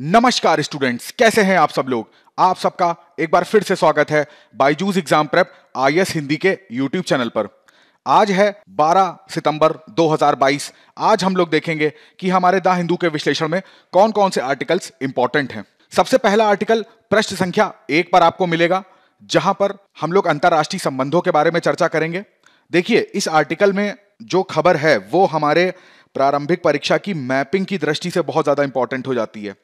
नमस्कार स्टूडेंट्स कैसे हैं आप सब लोग आप सबका एक बार फिर से स्वागत है बाईजूस एग्जाम प्रेप आई हिंदी के यूट्यूब चैनल पर आज है 12 सितंबर 2022 आज हम लोग देखेंगे कि हमारे द हिंदू के विश्लेषण में कौन कौन से आर्टिकल्स इंपॉर्टेंट हैं सबसे पहला आर्टिकल प्रश्न संख्या एक पर आपको मिलेगा जहां पर हम लोग अंतर्राष्ट्रीय संबंधों के बारे में चर्चा करेंगे देखिए इस आर्टिकल में जो खबर है वो हमारे प्रारंभिक परीक्षा की मैपिंग की दृष्टि से बहुत ज्यादा इंपॉर्टेंट हो जाती है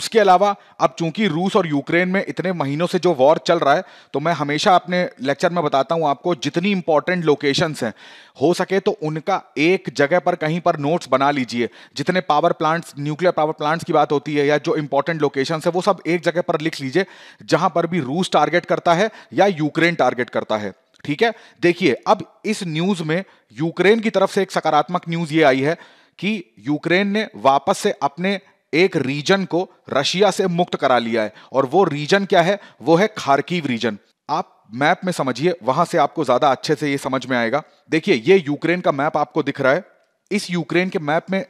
उसके अलावा अब चूंकि रूस और यूक्रेन में इतने महीनों से जो वॉर चल रहा है तो मैं हमेशा अपने लेक्चर में बताता हूं आपको जितनी इंपॉर्टेंट लोकेशन हैं हो सके तो उनका एक जगह पर कहीं पर नोट्स बना लीजिए जितने power plants nuclear power plants की बात होती है या जो इंपॉर्टेंट लोकेशन है वो सब एक जगह पर लिख लीजिए जहां पर भी रूस टारगेट करता है या यूक्रेन टारगेट करता है ठीक है देखिए अब इस न्यूज में यूक्रेन की तरफ से एक सकारात्मक न्यूज ये आई है कि यूक्रेन ने वापस से अपने एक रीजन को रशिया से मुक्त करा लिया है और वो रीजन क्या है वो है खारकीव रीजन आप मैप में समझिए वहां से आपको ज्यादा अच्छे से ये समझ में आएगा देखिए ये यूक्रेन का मैप आपको दिख रहा है इस यूक्रेन के मैप में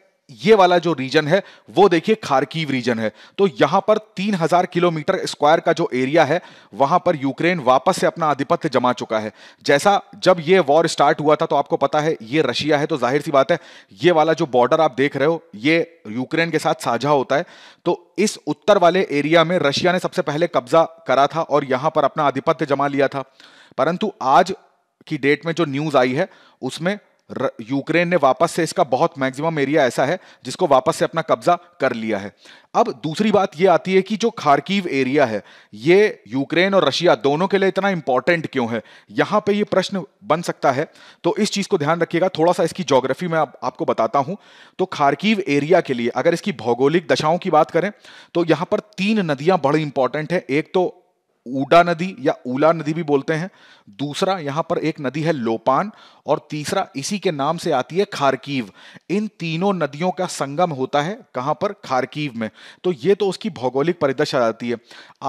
ये वाला जो रीजन है वो देखिए खारकीव रीजन है तो यहां पर 3000 किलोमीटर स्क्वायर का जो एरिया है वहां पर यूक्रेन वापस से अपना आधिपत्य जमा चुका है जैसा जब ये वॉर स्टार्ट हुआ था तो आपको पता है ये रशिया है तो जाहिर सी बात है ये वाला जो बॉर्डर आप देख रहे हो ये यूक्रेन के साथ साझा होता है तो इस उत्तर वाले एरिया में रशिया ने सबसे पहले कब्जा करा था और यहां पर अपना आधिपत्य जमा लिया था परंतु आज की डेट में जो न्यूज आई है उसमें यूक्रेन ने वापस से इसका बहुत मैक्सिमम एरिया ऐसा है जिसको वापस से अपना कब्जा कर लिया है अब दूसरी बात यह आती है कि जो खारकीव एरिया है ये यूक्रेन और रशिया दोनों के लिए इतना इंपॉर्टेंट क्यों है यहां पे ये प्रश्न बन सकता है तो इस चीज को ध्यान रखिएगा थोड़ा सा इसकी जोग्राफी में आप, आपको बताता हूं तो खारकीव एरिया के लिए अगर इसकी भौगोलिक दशाओं की बात करें तो यहां पर तीन नदियां बड़ी इंपॉर्टेंट है एक तो ऊडा नदी या ऊला नदी भी बोलते हैं दूसरा यहां पर एक नदी है लोपान और तीसरा इसी के नाम से आती है खारकीव इन तीनों नदियों का संगम होता है कहां पर खारकीव में तो ये तो उसकी भौगोलिक परिदृश्य आ जाती है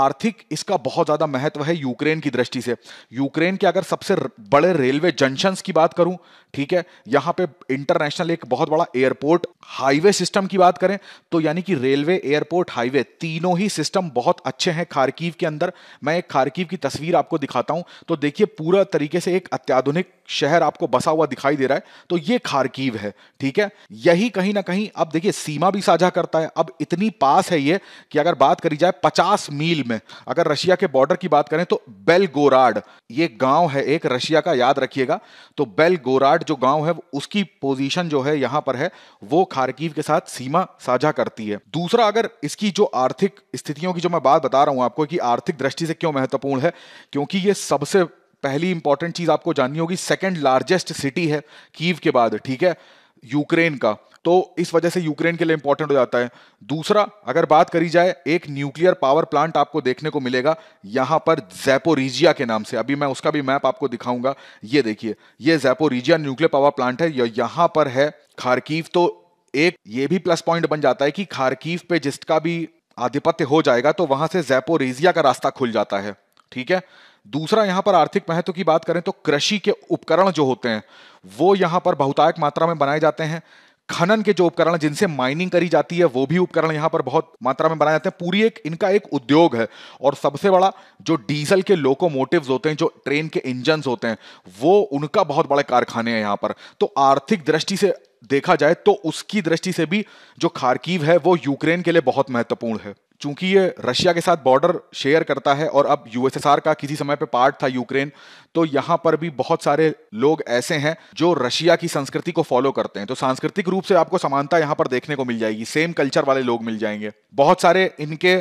आर्थिक इसका बहुत ज्यादा महत्व है यूक्रेन की दृष्टि से यूक्रेन के अगर सबसे बड़े रेलवे जंक्शन की बात करूं ठीक है यहां पर इंटरनेशनल एक बहुत बड़ा एयरपोर्ट हाईवे सिस्टम की बात करें तो यानी कि रेलवे एयरपोर्ट हाईवे तीनों ही सिस्टम बहुत अच्छे हैं खारकीव के अंदर मैं एक खारकीव की तस्वीर आपको दिखाता हूं तो देखिए पूरा तरीके से एक अत्याधुनिक शहर आपको बसा हुआ दिखाई दे रहा है तो ये खारकीव है ठीक है यही कहीं ना कहीं अब देखिए सीमा भी साझा करता है अब इतनी पास है ये कि अगर बात करी जाए 50 मील में अगर रशिया के बॉर्डर की बात करें तो बेलगोराड ये गांव है एक रशिया का याद रखिएगा तो बेलगोराड जो गांव है उसकी पोजीशन जो है यहां पर है वो खारकीव के साथ सीमा साझा करती है दूसरा अगर इसकी जो आर्थिक स्थितियों की जो मैं बात बता रहा हूं आपको कि आर्थिक दृष्टि से क्यों महत्वपूर्ण है क्योंकि ये सबसे पहली इंपॉर्टेंट चीज आपको जाननी होगी सेकेंड लार्जेस्ट सिटी है कीव के बाद ठीक है यूक्रेन का तो इस वजह से यूक्रेन के लिए इंपॉर्टेंट हो जाता है दूसरा अगर बात करी जाए एक न्यूक्लियर पावर प्लांट आपको देखने को मिलेगा यहां पर जैपोरिजिया के नाम से अभी मैं उसका भी मैप आपको दिखाऊंगा ये देखिए ये जैपोरिजिया न्यूक्लियर पावर प्लांट है यहां पर है खारकीव तो एक ये भी प्लस पॉइंट बन जाता है कि खारकीव पे जिसका भी आधिपत्य हो जाएगा तो वहां से जैपोरिजिया का रास्ता खुल जाता है ठीक है दूसरा यहां पर आर्थिक महत्व की बात करें तो कृषि के उपकरण जो होते हैं वो यहां पर बहुतायक मात्रा में बनाए जाते हैं खनन के जो उपकरण जिनसे माइनिंग करी जाती है वो भी उपकरण यहां पर बहुत मात्रा में बनाए जाते हैं पूरी एक इनका एक उद्योग है और सबसे बड़ा जो डीजल के लोकोमोटिव्स होते हैं जो ट्रेन के इंजन होते हैं वो उनका बहुत बड़े कारखाने हैं यहां पर तो आर्थिक दृष्टि से देखा जाए तो उसकी दृष्टि से भी जो खारकीव है वो यूक्रेन के लिए बहुत महत्वपूर्ण है चूंकि ये रशिया के साथ बॉर्डर शेयर करता है और अब यूएसएसआर का किसी समय पे पार्ट था यूक्रेन तो यहाँ पर भी बहुत सारे लोग ऐसे हैं जो रशिया की संस्कृति को फॉलो करते हैं तो सांस्कृतिक रूप से आपको समानता यहाँ पर देखने को मिल जाएगी सेम कल्चर वाले लोग मिल जाएंगे बहुत सारे इनके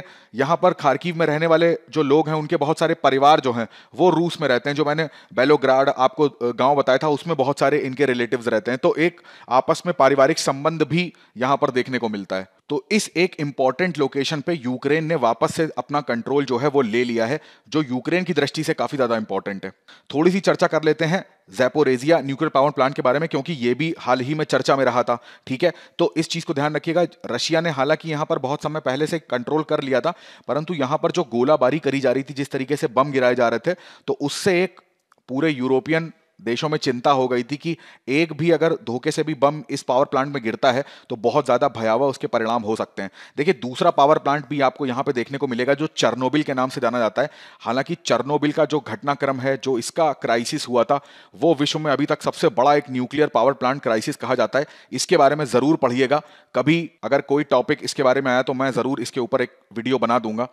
यहाँ पर खारकीव में रहने वाले जो लोग हैं उनके बहुत सारे परिवार जो हैं वो रूस में रहते हैं जो मैंने बेलोग्राड आपको गाँव बताया था उसमें बहुत सारे इनके रिलेटिव रहते हैं तो एक आपस में पारिवारिक संबंध भी यहाँ पर देखने को मिलता है तो इस एक इंपॉर्टेंट लोकेशन पे यूक्रेन ने वापस से अपना कंट्रोल जो है वो ले लिया है जो यूक्रेन की दृष्टि से काफी ज्यादा इंपॉर्टेंट है थोड़ी सी चर्चा कर लेते हैं जैपोरेजिया न्यूक्लियर पावर प्लांट के बारे में क्योंकि ये भी हाल ही में चर्चा में रहा था ठीक है तो इस चीज को ध्यान रखिएगा रशिया ने हालांकि यहां पर बहुत समय पहले से कंट्रोल कर लिया था परंतु यहां पर जो गोलाबारी करी जा रही थी जिस तरीके से बम गिराए जा रहे थे तो उससे एक पूरे यूरोपियन देशों में चिंता हो गई थी कि एक भी अगर धोखे से भी बम इस पावर प्लांट में गिरता है तो बहुत ज़्यादा भयावह उसके परिणाम हो सकते हैं देखिए दूसरा पावर प्लांट भी आपको यहाँ पे देखने को मिलेगा जो चरनोबिल के नाम से जाना जाता है हालांकि चरनोबिल का जो घटनाक्रम है जो इसका क्राइसिस हुआ था वो विश्व में अभी तक सबसे बड़ा एक न्यूक्लियर पावर प्लांट क्राइसिस कहा जाता है इसके बारे में ज़रूर पढ़िएगा कभी अगर कोई टॉपिक इसके बारे में आया तो मैं ज़रूर इसके ऊपर एक वीडियो बना दूंगा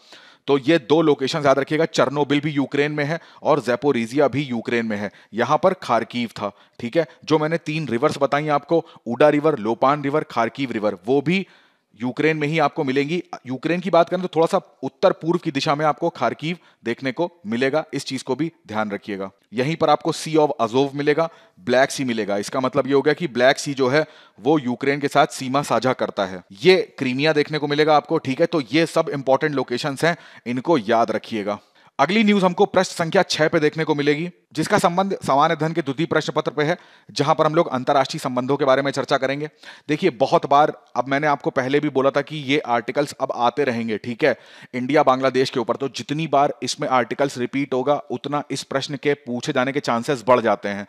तो ये दो लोकेशन याद रखिएगा चरनोबिल भी यूक्रेन में है और जेपोरिजिया भी यूक्रेन में है यहां पर खारकीव था ठीक है जो मैंने तीन रिवर्स बताई आपको Uda river Lopan river Kharkiv river वो भी यूक्रेन में ही आपको मिलेंगी यूक्रेन की बात करें तो थोड़ा सा उत्तर पूर्व की दिशा में आपको खारकीव देखने को मिलेगा इस चीज को भी ध्यान रखिएगा यहीं पर आपको सी ऑफ अजोव मिलेगा ब्लैक सी मिलेगा इसका मतलब ये हो गया कि ब्लैक सी जो है वो यूक्रेन के साथ सीमा साझा करता है ये क्रीमिया देखने को मिलेगा आपको ठीक है तो ये सब इंपॉर्टेंट लोकेशन है इनको याद रखिएगा अगली न्यूज हमको प्रश्न संख्या छह पे देखने को मिलेगी जिसका संबंध सामान्य धन के द्वितीय प्रश्न पत्र पे है जहां पर हम लोग अंतर्राष्ट्रीय संबंधों के बारे में चर्चा करेंगे देखिए बहुत बार अब मैंने आपको पहले भी बोला था कि ये आर्टिकल्स अब आते रहेंगे ठीक है इंडिया बांग्लादेश के ऊपर तो जितनी बार इसमें आर्टिकल्स रिपीट होगा उतना इस प्रश्न के पूछे जाने के चांसेस बढ़ जाते हैं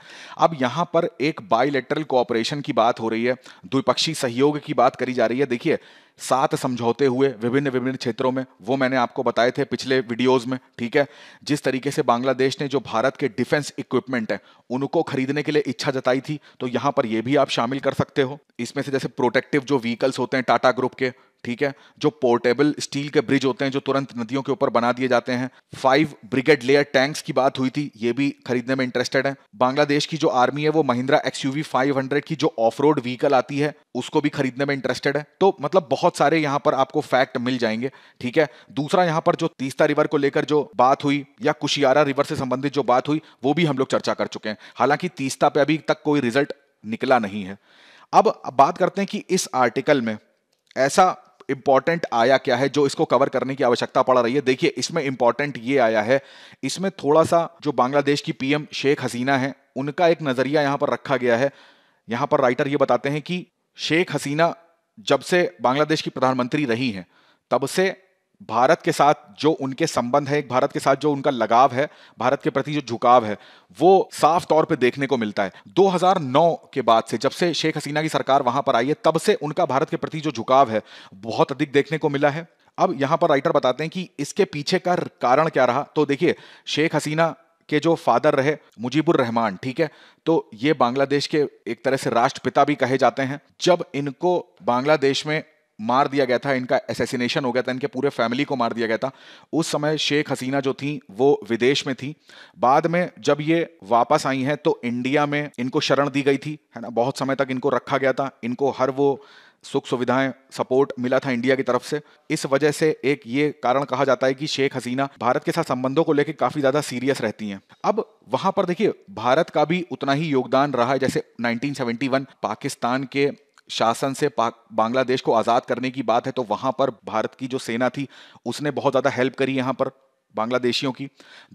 अब यहां पर एक बायोलेटरल कोऑपरेशन की बात हो रही है द्विपक्षीय सहयोग की बात करी जा रही है देखिए सात समझौते हुए विभिन्न विभिन्न क्षेत्रों में वो मैंने आपको बताए थे पिछले वीडियोस में ठीक है जिस तरीके से बांग्लादेश ने जो भारत के डिफेंस इक्विपमेंट है उनको खरीदने के लिए इच्छा जताई थी तो यहाँ पर यह भी आप शामिल कर सकते हो इसमें से जैसे प्रोटेक्टिव जो व्हीकल्स होते हैं टाटा ग्रुप के ठीक है जो पोर्टेबल स्टील के ब्रिज होते हैं जो तुरंत नदियों के ऊपर बना दिए जाते हैं फाइव ब्रिगेड लेयर टैंक्स की बात हुई थी ये भी खरीदने में इंटरेस्टेड है बांग्लादेश की जो आर्मी है वो Mahindra X UV five hundred की जो ऑफ रोड व्हीकल आती है उसको भी खरीदने में इंटरेस्टेड है तो मतलब बहुत सारे यहां पर आपको फैक्ट मिल जाएंगे ठीक है दूसरा यहाँ पर जो तीस्ता रिवर को लेकर जो बात हुई या कुशियारा रिवर से संबंधित जो बात हुई वो भी हम लोग चर्चा कर चुके हैं हालांकि तीस्ता पे अभी तक कोई रिजल्ट निकला नहीं है अब बात करते हैं कि इस आर्टिकल में ऐसा इंपॉर्टेंट आया क्या है जो इसको कवर करने की आवश्यकता पड़ रही है देखिए इसमें इंपॉर्टेंट ये आया है इसमें थोड़ा सा जो बांग्लादेश की पीएम शेख हसीना है उनका एक नजरिया यहां पर रखा गया है यहां पर राइटर ये बताते हैं कि शेख हसीना जब से बांग्लादेश की प्रधानमंत्री रही हैं तब से भारत के साथ जो उनके संबंध है भारत के साथ जो उनका लगाव है भारत के प्रति जो झुकाव है वो साफ तौर पे देखने को मिलता है 2009 के बाद से जब से शेख हसीना की सरकार वहां पर आई है तब से उनका भारत के प्रति जो झुकाव है बहुत अधिक देखने को मिला है अब यहां पर राइटर बताते हैं कि इसके पीछे का कारण क्या रहा तो देखिए शेख हसीना के जो फादर रहे मुजीबुर रहमान ठीक है तो ये बांग्लादेश के एक तरह से राष्ट्रपिता भी कहे जाते हैं जब इनको बांग्लादेश में मार दिया गया था इनका एसेसिनेशन हो गया था इनके पूरे फैमिली को मार दिया गया था उस समय शेख हसीना जो थी वो विदेश में थी बाद में जब ये वापस आई हैं तो इंडिया में इनको शरण दी गई थी है ना बहुत समय तक इनको रखा गया था इनको हर वो सुख सुविधाएं सपोर्ट मिला था इंडिया की तरफ से इस वजह से एक ये कारण कहा जाता है कि शेख हसीना भारत के साथ संबंधों को लेकर काफी ज्यादा सीरियस रहती हैं अब वहां पर देखिए भारत का भी उतना ही योगदान रहा है जैसे 1971 पाकिस्तान के शासन से बांग्लादेश को आज़ाद करने की बात है तो वहां पर भारत की जो सेना थी उसने बहुत ज़्यादा हेल्प करी यहां पर बांग्लादेशियों की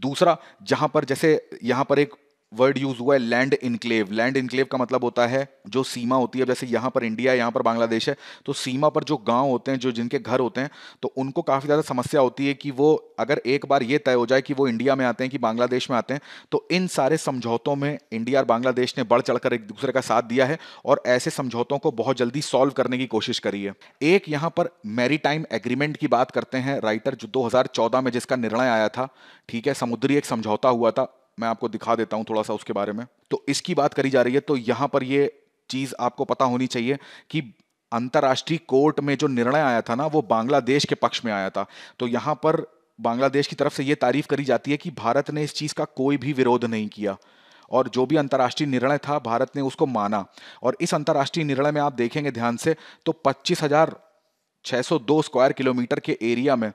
दूसरा जहां पर जैसे यहां पर एक वर्ड यूज हुआ है लैंड इनक्लेव लैंड इनक्लेव का मतलब होता है जो सीमा होती है जैसे यहां पर इंडिया यहां पर बांग्लादेश है तो सीमा पर जो गांव होते हैं जो जिनके घर होते हैं तो उनको काफ़ी ज़्यादा समस्या होती है कि वो अगर एक बार ये तय हो जाए कि वो इंडिया में आते हैं कि बांग्लादेश में आते हैं तो इन सारे समझौतों में इंडिया और बांग्लादेश ने बढ़ चढ़कर एक दूसरे का साथ दिया है और ऐसे समझौतों को बहुत जल्दी सॉल्व करने की कोशिश करी है एक यहां पर मेरी एग्रीमेंट की बात करते हैं राइटर जो दो में जिसका निर्णय आया था ठीक है समुद्री एक समझौता हुआ था मैं आपको दिखा देता हूं थोड़ा सा उसके बारे में तो इसकी बात करी जा रही है तो यहां पर यह चीज़ आपको पता होनी चाहिए कि अंतर्राष्ट्रीय कोर्ट में जो निर्णय आया था ना वो बांग्लादेश के पक्ष में आया था तो यहां पर बांग्लादेश की तरफ से यह तारीफ करी जाती है कि भारत ने इस चीज़ का कोई भी विरोध नहीं किया और जो भी अंतर्राष्ट्रीय निर्णय था भारत ने उसको माना और इस अंतर्राष्ट्रीय निर्णय में आप देखेंगे ध्यान से तो पच्चीस स्क्वायर किलोमीटर के एरिया में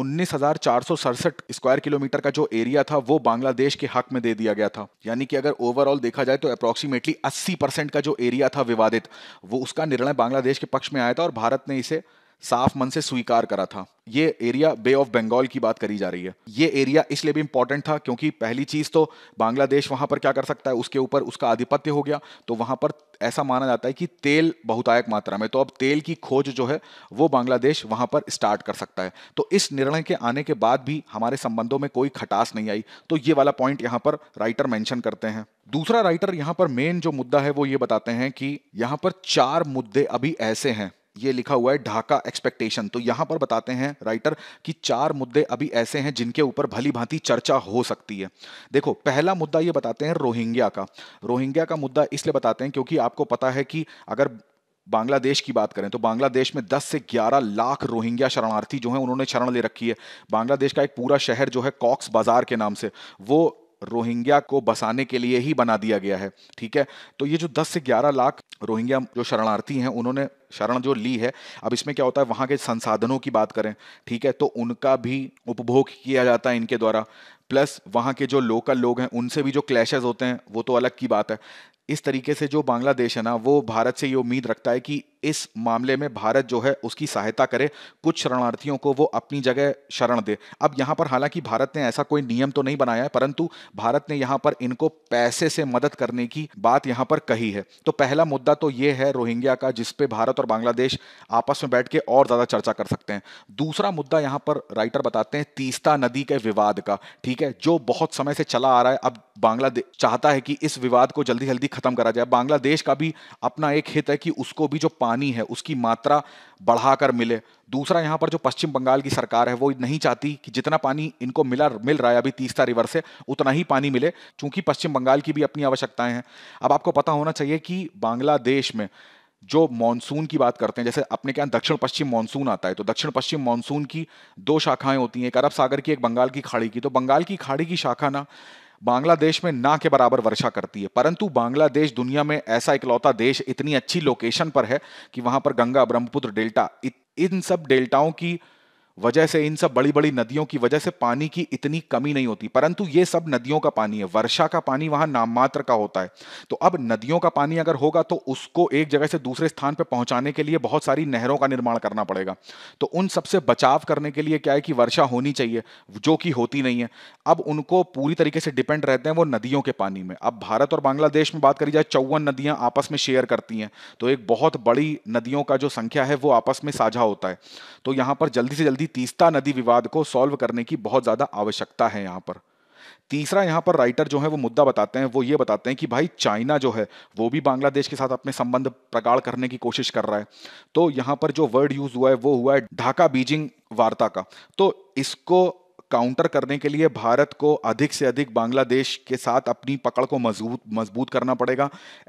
उन्नीस स्क्वायर किलोमीटर का जो एरिया था वो बांग्लादेश के हक में दे दिया गया था यानी कि अगर ओवरऑल देखा जाए तो अप्रोक्सीमेटली 80 परसेंट का जो एरिया था विवादित वो उसका निर्णय बांग्लादेश के पक्ष में आया था और भारत ने इसे साफ मन से स्वीकार करा था ये एरिया बे ऑफ बंगाल की बात करी जा रही है ये एरिया इसलिए भी इंपॉर्टेंट था क्योंकि पहली चीज तो बांग्लादेश वहां पर क्या कर सकता है उसके ऊपर उसका आधिपत्य हो गया तो वहां पर ऐसा माना जाता है कि तेल बहुतायक मात्रा में तो अब तेल की खोज जो है वो बांग्लादेश वहां पर स्टार्ट कर सकता है तो इस निर्णय के आने के बाद भी हमारे संबंधों में कोई खटास नहीं आई तो ये वाला पॉइंट यहाँ पर राइटर मेंशन करते हैं दूसरा राइटर यहाँ पर मेन जो मुद्दा है वो ये बताते हैं कि यहाँ पर चार मुद्दे अभी ऐसे हैं ये लिखा हुआ है ढाका एक्सपेक्टेशन तो यहां पर बताते हैं राइटर कि चार मुद्दे अभी ऐसे हैं जिनके ऊपर भली भांति चर्चा हो सकती है देखो पहला मुद्दा ये बताते हैं रोहिंग्या का रोहिंग्या का मुद्दा इसलिए बताते हैं क्योंकि आपको पता है कि अगर बांग्लादेश की बात करें तो बांग्लादेश में 10 से 11 लाख रोहिंग्या शरणार्थी जो हैं उन्होंने शरण ले रखी है बांग्लादेश का एक पूरा शहर जो है कॉक्स बाजार के नाम से वो रोहिंग्या को बसाने के लिए ही बना दिया गया है ठीक है तो ये जो 10 से 11 लाख रोहिंग्या जो शरणार्थी हैं उन्होंने शरण जो ली है अब इसमें क्या होता है वहाँ के संसाधनों की बात करें ठीक है तो उनका भी उपभोग किया जाता है इनके द्वारा प्लस वहाँ के जो लोकल लोग हैं उनसे भी जो क्लैशेज होते हैं वो तो अलग की बात है इस तरीके से जो बांग्लादेश है ना वो भारत से ये उम्मीद रखता है कि इस मामले में भारत जो है उसकी सहायता करे कुछ शरणार्थियों को वो अपनी जगह शरण दे अब यहाँ पर हालांकि भारत ने ऐसा कोई नियम तो नहीं बनाया है परंतु भारत ने यहाँ पर इनको पैसे से मदद करने की बात यहाँ पर कही है तो पहला मुद्दा तो ये है रोहिंग्या का जिसपे भारत और बांग्लादेश आपस में बैठ के और ज़्यादा चर्चा कर सकते हैं दूसरा मुद्दा यहाँ पर राइटर बताते हैं तीस्ता नदी के विवाद का ठीक है जो बहुत समय से चला आ रहा है अब बांग्लादेश चाहता है कि इस विवाद को जल्दी जल्दी खत्म करा जाए बांग्लादेश का भी अपना एक हित है कि उसको भी जो पानी पानी है उसकी मात्रा बढ़ाकर मिले दूसरा यहाँ पर जो पश्चिम बंगाल की सरकार है वो नहीं चाहती कि जितना पानी इनको मिला मिल रहा है अभी तीसरा रिवर से उतना ही पानी मिले क्योंकि पश्चिम बंगाल की भी अपनी आवश्यकताएं हैं अब आपको पता होना चाहिए कि बांग्लादेश में जो मानसून की बात करते हैं जैसे अपने क्या दक्षिण पश्चिम मानसून आता है तो दक्षिण पश्चिम मानसून की दो शाखाएं होती हैं एक अरब सागर की एक बंगाल की खाड़ी की तो बंगाल की खाड़ी की शाखा ना बांग्लादेश में ना के बराबर वर्षा करती है परंतु बांग्लादेश दुनिया में ऐसा इकलौता देश इतनी अच्छी लोकेशन पर है कि वहां पर गंगा ब्रह्मपुत्र डेल्टा इन सब डेल्टाओं की वजह से इन सब बड़ी बड़ी नदियों की वजह से पानी की इतनी कमी नहीं होती परंतु ये सब नदियों का पानी है वर्षा का पानी वहां नाममात्र का होता है तो अब नदियों का पानी अगर होगा तो उसको एक जगह से दूसरे स्थान पर पहुंचाने के लिए बहुत सारी नहरों का निर्माण करना पड़ेगा तो उन सबसे बचाव करने के लिए क्या है कि वर्षा होनी चाहिए जो कि होती नहीं है अब उनको पूरी तरीके से डिपेंड रहते हैं वो नदियों के पानी में अब भारत और बांग्लादेश में बात करी जाए चौवन नदियां आपस में शेयर करती हैं तो एक बहुत बड़ी नदियों का जो संख्या है वो आपस में साझा होता है तो यहां पर जल्दी से जल्दी नदी तीस्ता नदी विवाद को सॉल्व करने की बहुत ज्यादा आवश्यकता है यहां पर तीसरा यहां पर राइटर जो है वो मुद्दा बताते हैं वो ये बताते हैं कि भाई चाइना जो है वो भी बांग्लादेश के साथ अपने संबंध प्रगाढ़ करने की कोशिश कर रहा है तो यहां पर जो वर्ड यूज हुआ है वो हुआ है ढाका बीजिंग वार्ता का तो इसको काउंटर करने के लिए भारत को अधिक से अधिक बांग्लादेश के साथ अपनी पकड़ को मजबूत मजबूत करना पड़ेगा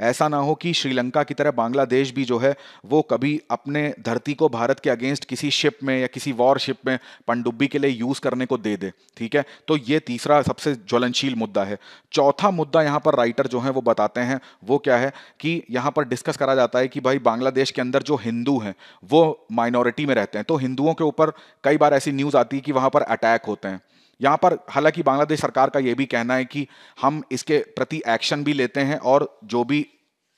ऐसा ना हो कि श्रीलंका की तरह बांग्लादेश भी जो है वो कभी अपने धरती को भारत के अगेंस्ट किसी शिप में या किसी वॉर शिप में पनडुब्बी के लिए यूज़ करने को दे दे ठीक है तो ये तीसरा सबसे ज्वलनशील मुद्दा है चौथा मुद्दा यहाँ पर राइटर जो है वो बताते हैं वो क्या है कि यहाँ पर डिस्कस करा जाता है कि भाई बांग्लादेश के अंदर जो हिंदू हैं वो माइनॉरिटी में रहते हैं तो हिंदुओं के ऊपर कई बार ऐसी न्यूज़ आती है कि वहाँ पर अटैक होते हैं यहाँ पर हालांकि बांग्लादेश सरकार का यह भी कहना है कि हम इसके प्रति एक्शन भी लेते हैं और जो भी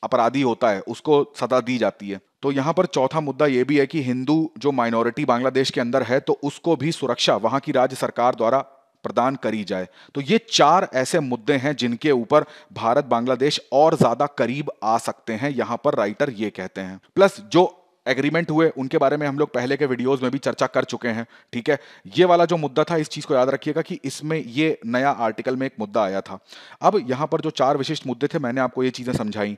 अपराधी होता है उसको सजा दी जाती है तो यहाँ पर चौथा मुद्दा यह भी है कि हिंदू जो माइनॉरिटी बांग्लादेश के अंदर है तो उसको भी सुरक्षा वहां की राज्य सरकार द्वारा प्रदान करी जाए तो ये चार ऐसे मुद्दे हैं जिनके ऊपर भारत बांग्लादेश और ज्यादा करीब आ सकते हैं यहां पर राइटर ये कहते हैं प्लस जो एग्रीमेंट हुए उनके बारे में हम लोग पहले के वीडियोस में भी चर्चा कर चुके हैं ठीक है ये वाला जो मुद्दा था इस चीज़ को याद रखिएगा कि इसमें ये नया आर्टिकल में एक मुद्दा आया था अब यहां पर जो चार विशिष्ट मुद्दे थे मैंने आपको ये चीज़ें समझाई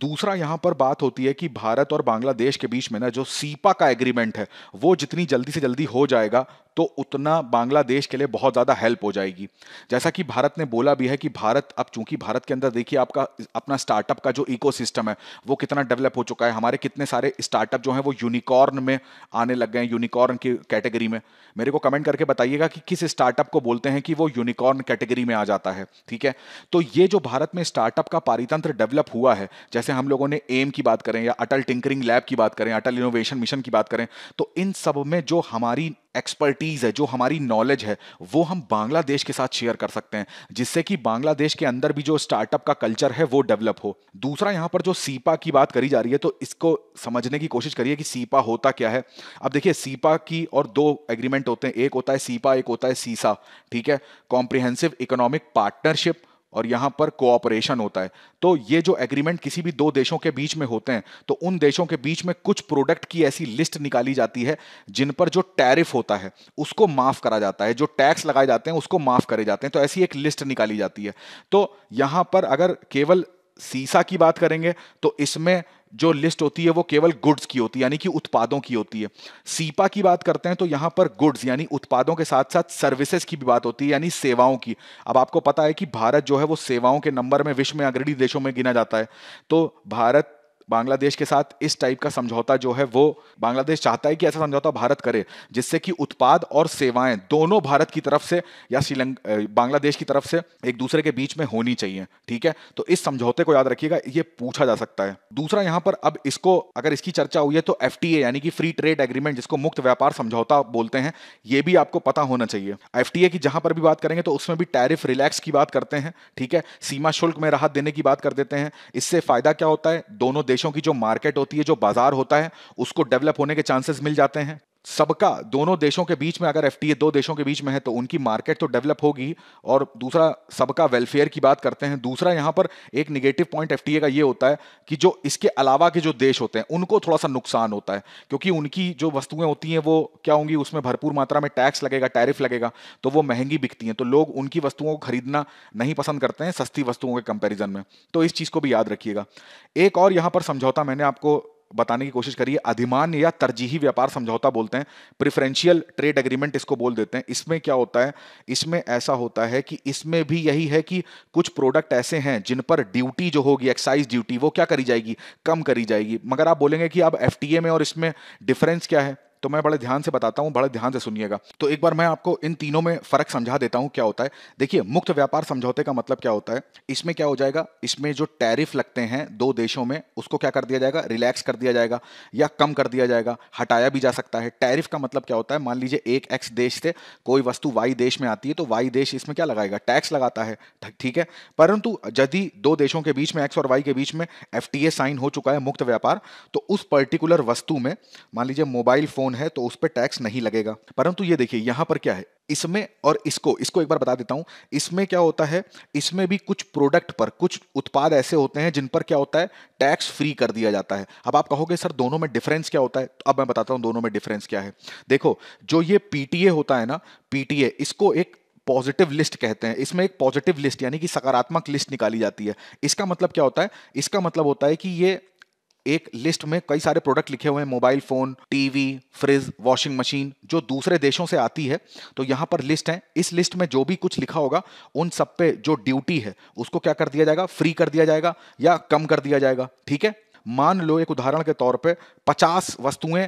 दूसरा यहां पर बात होती है कि भारत और बांग्लादेश के बीच में ना जो सीपा का एग्रीमेंट है वो जितनी जल्दी से जल्दी हो जाएगा तो उतना बांग्लादेश के लिए बहुत ज़्यादा हेल्प हो जाएगी जैसा कि भारत ने बोला भी है कि भारत अब चूंकि भारत के अंदर देखिए आपका अपना स्टार्टअप का जो इको है वो कितना डेवलप हो चुका है हमारे कितने सारे स्टार्टअप जो हैं वो यूनिकॉर्न में आने लग गए हैं यूनिकॉर्न की कैटेगरी में मेरे को कमेंट करके बताइएगा कि किस स्टार्टअप को बोलते हैं कि वो यूनिकॉर्न कैटेगरी में आ जाता है ठीक है तो ये जो भारत में स्टार्टअप का पारितंत्र डेवलप हुआ है जैसे हम लोगों ने एम की बात करें या अटल टिंकरिंग लैब की बात करें अटल इनोवेशन मिशन की बात करें तो इन सब में जो हमारी एक्सपर्टीज है जो हमारी नॉलेज है वो हम बांग्लादेश के साथ शेयर कर सकते हैं जिससे कि बांग्लादेश के अंदर भी जो स्टार्टअप का कल्चर है वो डेवलप हो दूसरा यहाँ पर जो सीपा की बात करी जा रही है तो इसको समझने की कोशिश करिए कि सीपा होता क्या है अब देखिए सीपा की और दो एग्रीमेंट होते हैं एक होता है सीपा एक होता है सीसा ठीक है कॉम्प्रिहेंसिव इकोनॉमिक पार्टनरशिप और यहां पर कोऑपरेशन होता है तो ये जो एग्रीमेंट किसी भी दो देशों के बीच में होते हैं तो उन देशों के बीच में कुछ प्रोडक्ट की ऐसी लिस्ट निकाली जाती है जिन पर जो टैरिफ होता है उसको माफ करा जाता है जो टैक्स लगाए जाते हैं उसको माफ करे जाते हैं तो ऐसी एक लिस्ट निकाली जाती है तो यहां पर अगर केवल सीसा की बात करेंगे तो इसमें जो लिस्ट होती है वो केवल गुड्स की होती है यानी कि उत्पादों की होती है सीपा की बात करते हैं तो यहाँ पर गुड्स यानी उत्पादों के साथ साथ सर्विसेज की भी बात होती है यानी सेवाओं की अब आपको पता है कि भारत जो है वो सेवाओं के नंबर में विश्व में अग्रणी देशों में गिना जाता है तो भारत बांग्लादेश के साथ इस टाइप का समझौता जो है वो बांग्लादेश चाहता है कि ऐसा समझौता भारत करे जिससे कि उत्पाद और सेवाएं दोनों भारत की तरफ से या श्रीलंका बांग्लादेश की तरफ से एक दूसरे के बीच में होनी चाहिए ठीक है तो इस समझौते को याद रखिएगा ये पूछा जा सकता है दूसरा यहां पर अब इसको अगर इसकी चर्चा हुई है तो एफ यानी कि फ्री ट्रेड एग्रीमेंट जिसको मुक्त व्यापार समझौता बोलते हैं ये भी आपको पता होना चाहिए एफ की जहां पर भी बात करेंगे तो उसमें भी टैरिफ रिलैक्स की बात करते हैं ठीक है सीमा शुल्क में राहत देने की बात कर देते हैं इससे फायदा क्या होता है दोनों देश देशों की जो मार्केट होती है जो बाजार होता है उसको डेवलप होने के चांसेस मिल जाते हैं सबका दोनों देशों के बीच में अगर एफ दो देशों के बीच में है तो उनकी मार्केट तो डेवलप होगी और दूसरा सबका वेलफेयर की बात करते हैं दूसरा यहाँ पर एक निगेटिव पॉइंट एफ का ये होता है कि जो इसके अलावा के जो देश होते हैं उनको थोड़ा सा नुकसान होता है क्योंकि उनकी जो वस्तुएं होती हैं वो क्या होंगी उसमें भरपूर मात्रा में टैक्स लगेगा टैरिफ लगेगा तो वो महंगी बिकती हैं तो लोग उनकी वस्तुओं को खरीदना नहीं पसंद करते हैं सस्ती वस्तुओं के कंपेरिजन में तो इस चीज़ को भी याद रखिएगा एक और यहाँ पर समझौता मैंने आपको बताने की कोशिश करिए अधिमान या तरजीही व्यापार समझौता बोलते हैं प्रिफरेंशियल ट्रेड एग्रीमेंट इसको बोल देते हैं इसमें क्या होता है इसमें ऐसा होता है कि इसमें भी यही है कि कुछ प्रोडक्ट ऐसे हैं जिन पर ड्यूटी जो होगी एक्साइज ड्यूटी वो क्या करी जाएगी कम करी जाएगी मगर आप बोलेंगे कि अब एफ में और इसमें डिफरेंस क्या है तो मैं बड़े ध्यान से बताता हूँ बड़े ध्यान से सुनिएगा तो एक बार मैं आपको इन तीनों में फर्क समझा देता हूँ क्या होता है देखिए मुक्त व्यापार समझौते का मतलब क्या होता है इसमें क्या हो जाएगा इसमें जो टैरिफ लगते हैं दो देशों में उसको क्या कर दिया जाएगा रिलैक्स कर दिया जाएगा या कम कर दिया जाएगा हटाया भी जा सकता है टैरिफ का मतलब क्या होता है मान लीजिए एक एक्स देश से कोई वस्तु वाई देश में आती है तो वाई देश इसमें क्या लगाएगा टैक्स लगाता है ठीक है परंतु यदि दो देशों के बीच में एक्स और वाई के बीच में एफ साइन हो चुका है मुक्त व्यापार तो उस पर्टिकुलर वस्तु में मान लीजिए मोबाइल फोन है तो उस पर टैक्स नहीं लगेगा परंतु ये देखिए यहां पर क्या है इसमें और इसको इसको एक बार बता देता हूं इसमें क्या होता है इसमें भी कुछ प्रोडक्ट पर कुछ उत्पाद ऐसे होते हैं जिन पर क्या होता है टैक्स फ्री कर दिया जाता है अब आप कहोगे सर दोनों में डिफरेंस क्या होता है तो अब मैं बताता हूं दोनों में डिफरेंस क्या है देखो जो ये पीटीए होता है ना पीटीए इसको एक पॉजिटिव लिस्ट कहते हैं इसमें एक पॉजिटिव लिस्ट यानी कि सकारात्मक लिस्ट निकाली जाती है इसका मतलब क्या होता है इसका मतलब होता है कि ये एक लिस्ट में कई सारे प्रोडक्ट लिखे हुए हैं mobile phone TV fridge washing machine जो दूसरे देशों से आती है तो यहां पर लिस्ट है इस लिस्ट में जो भी कुछ लिखा होगा उन सब पे जो ड्यूटी है उसको क्या कर दिया जाएगा फ्री कर दिया जाएगा या कम कर दिया जाएगा ठीक है मान लो एक उदाहरण के तौर पे 50 वस्तुएं